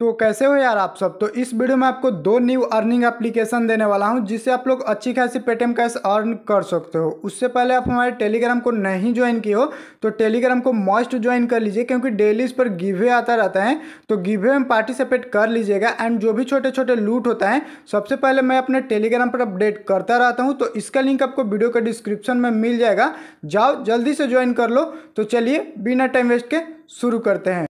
तो कैसे हो यार आप सब तो इस वीडियो में आपको दो न्यू अर्निंग एप्लीकेशन देने वाला हूं जिससे आप लोग अच्छी खासी पेटीएम कैश अर्न कर सकते हो उससे पहले आप हमारे टेलीग्राम को नहीं ज्वाइन किए हो तो टेलीग्राम को मस्ट ज्वाइन कर लीजिए क्योंकि डेली इस पर गिवे आता रहता है तो गिवे में पार्टिसिपेट कर लीजिएगा एंड जो भी छोटे छोटे लूट होता है सबसे पहले मैं अपने टेलीग्राम पर अपडेट करता रहता हूँ तो इसका लिंक आपको वीडियो के डिस्क्रिप्शन में मिल जाएगा जाओ जल्दी से ज्वाइन कर लो तो चलिए बिना टाइम वेस्ट के शुरू करते हैं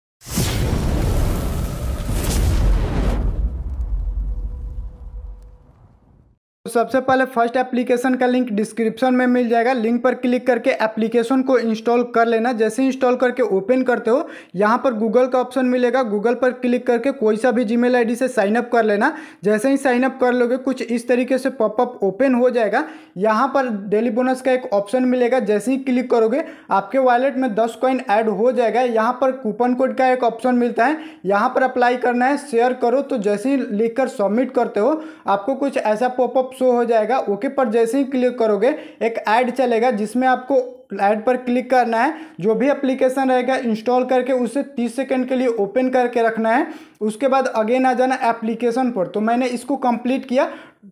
सबसे पहले फर्स्ट एप्लीकेशन का लिंक डिस्क्रिप्शन में मिल जाएगा लिंक पर क्लिक करके एप्लीकेशन को इंस्टॉल कर लेना जैसे इंस्टॉल करके ओपन करते हो यहाँ पर गूगल का ऑप्शन मिलेगा गूगल पर क्लिक करके कोई सा भी जी मेल से साइनअप कर लेना जैसे ही साइन अप कर लोगे कुछ इस तरीके से पॉपअप ओपन हो जाएगा यहाँ पर डेली बोनस का एक ऑप्शन मिलेगा जैसे ही क्लिक करोगे आपके वॉलेट में दस कॉइन ऐड हो जाएगा यहाँ पर कूपन कोड का एक ऑप्शन मिलता है यहाँ पर अप्लाई करना है शेयर करो तो जैसे ही लिख कर सबमिट करते हो आपको कुछ ऐसा पॉपअप शो हो जाएगा ओके पर जैसे ही क्लिक करोगे एक ऐड चलेगा जिसमें आपको ऐड पर क्लिक करना है जो भी एप्लीकेशन रहेगा इंस्टॉल करके उसे 30 सेकंड के लिए ओपन करके रखना है उसके बाद अगेन आ जाना एप्लीकेशन पर तो मैंने इसको कंप्लीट किया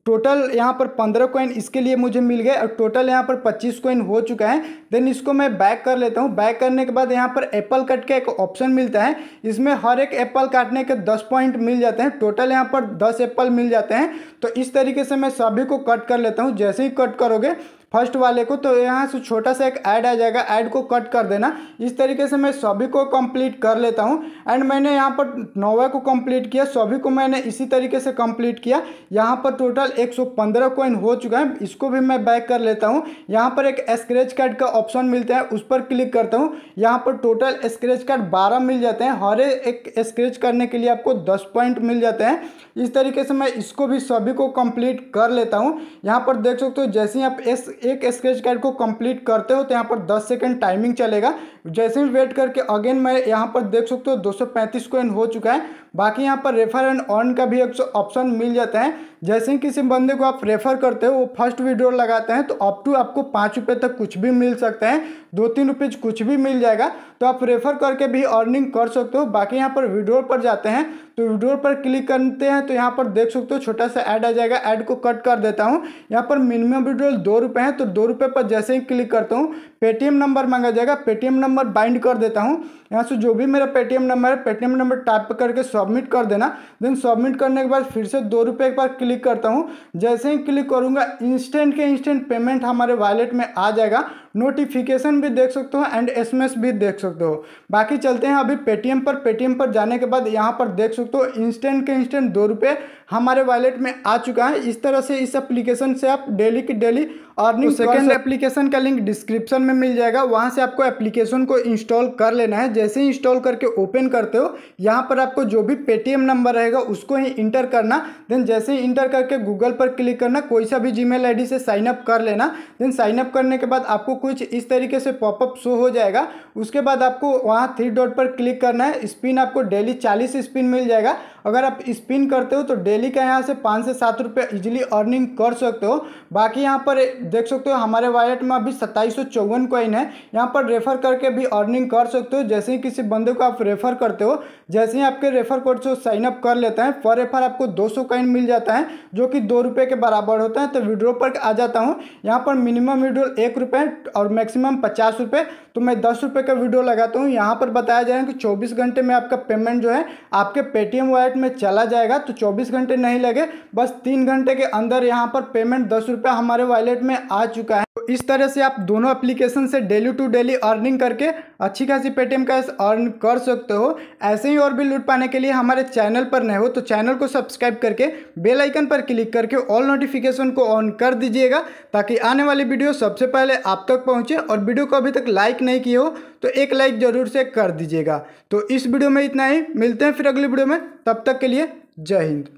टोटल यहाँ पर पंद्रह कॉइन इसके लिए मुझे मिल गए और टोटल यहाँ पर पच्चीस कॉइन हो चुका है देन इसको मैं बैक कर लेता हूँ बैक करने के बाद यहाँ पर एप्पल कट का एक ऑप्शन मिलता है इसमें हर एक एप्पल काटने के दस पॉइंट मिल जाते हैं टोटल यहाँ पर दस एप्पल मिल जाते हैं तो इस तरीके से मैं सभी को कट कर लेता हूँ जैसे ही कट करोगे फर्स्ट वाले को तो यहाँ से छोटा सा एक ऐड आ जाएगा ऐड को कट कर देना इस तरीके से मैं सभी को कंप्लीट कर लेता हूँ एंड मैंने यहाँ पर नोवा को कंप्लीट किया सभी को मैंने इसी तरीके से कंप्लीट किया यहाँ पर टोटल 115 कॉइन हो चुका है इसको भी मैं बैक कर लेता हूँ यहाँ पर एक स्क्रेच कार्ड का ऑप्शन मिलता है उस पर क्लिक करता हूँ यहाँ पर टोटल स्क्रेच कार्ड बारह मिल जाते हैं हर एक स्क्रेच करने के लिए आपको दस पॉइंट मिल जाते हैं इस तरीके से मैं इसको भी सभी को कंप्लीट कर लेता हूँ यहाँ पर देख सकते हो जैसे ही आप एस एक स्केच कार्ड को कंप्लीट करते हो तो यहाँ पर 10 सेकंड टाइमिंग चलेगा जैसे ही वेट करके अगेन मैं यहाँ पर देख सकते हो 235 कॉइन हो चुका है बाकी यहाँ पर रेफर एंड ऑन का भी एक ऑप्शन मिल जाता है जैसे ही किसी बंदे को आप रेफर करते हो वो फर्स्ट वीडियो लगाते हैं तो अप टू आपको पाँच रुपये तक कुछ भी मिल सकते हैं दो तीन रुपये कुछ भी मिल जाएगा तो आप रेफर करके भी अर्निंग कर सकते हो बाकी यहाँ पर विड्रॉल पर जाते हैं तो वीडियो पर क्लिक करते हैं तो यहाँ पर देख सकते हो छोटा सा ऐड आ जाएगा ऐड को कट कर देता हूँ यहाँ पर मिनिमम विड्रॉल दो रुपये हैं तो दो रुपये पर जैसे ही क्लिक करता हूँ पेटीएम नंबर मांगा जाएगा पेटीएम नंबर बाइंड कर देता हूँ यहाँ से जो भी मेरा पेटीएम नंबर है पेटीएम नंबर टाइप करके सबमिट कर देना देन सबमिट करने के बाद फिर से दो रुपये एक बार क्लिक करता हूँ जैसे ही क्लिक करूँगा इंस्टेंट के इंस्टेंट पेमेंट हमारे वॉलेट में आ जाएगा नोटिफिकेशन भी देख सकते हो एंड एसएमएस भी देख सकते हो बाकी चलते हैं अभी पेटीएम पर पेटीएम पर जाने के बाद यहाँ पर देख सकते हो इंस्टेंट के इंस्टेंट दो रुपये हमारे वॉलेट में आ चुका है इस तरह से इस एप्लीकेशन से आप डेली की डेली अर्निंग सेकेंड एप्लीकेशन का लिंक डिस्क्रिप्शन में मिल जाएगा वहाँ से आपको एप्लीकेशन को इंस्टॉल कर लेना है जैसे ही इंस्टॉल करके ओपन करते हो यहाँ पर आपको जो भी पेटीएम नंबर रहेगा उसको ही इंटर करना देन जैसे ही इंटर करके गूगल पर क्लिक करना कोई सा भी आई डी से साइनअप कर लेना देन साइन अप करने के बाद आपको कुछ इस तरीके से पॉपअप शो हो जाएगा उसके बाद आपको वहाँ थ्री डॉट पर क्लिक करना है स्पिन आपको डेली चालीस स्पिन मिल जाएगा अगर आप स्पिन करते हो तो डेली का यहाँ से पाँच से सात रुपये इजिली अर्निंग कर सकते हो बाकी यहाँ पर देख सकते हो हमारे वॉलेट में अभी सत्ताईस सौ चौवन कॉइन है यहाँ पर रेफर करके भी अर्निंग कर सकते हो जैसे ही किसी बंदे को आप रेफर करते हो जैसे ही आपके रेफर कोड से साइन अप कर लेते हैं पर रेफर आपको दो सौ कॉइन मिल जाता है जो कि दो रुपये के बराबर होता है तो विड्रो पर आ जाता हूँ यहाँ पर मिनिमम विड्रो एक रुपये और मैक्सिमम पचास रुपये तो मैं दस रुपये का विड्रो लगाता हूँ यहाँ पर बताया जाए कि चौबीस घंटे में आपका पेमेंट जो है आपके पेटीएम वॉलेट वेबसाइट में चला जाएगा तो चौबीस घंटे नहीं लगे बस तीन घंटे के अंदर यहाँ पर पेमेंट दस रुपया हमारे वॉलेट में आ चुका है तो इस तरह से आप दोनों एप्लीकेशन से डेली टू डेली अर्निंग करके अच्छी खासी पेटीएम कैश अर्न कर सकते हो ऐसे ही और भी लूट पाने के लिए हमारे चैनल पर नए हो तो चैनल को सब्सक्राइब करके बेल आइकन पर क्लिक करके ऑल नोटिफिकेशन को ऑन कर दीजिएगा ताकि आने वाली वीडियो सबसे पहले आप तक पहुँचे और वीडियो को अभी तक लाइक नहीं किए हो तो एक लाइक ज़रूर से कर दीजिएगा तो इस वीडियो में इतना ही मिलते हैं फिर अगली वीडियो में तब तक के लिए जय हिंद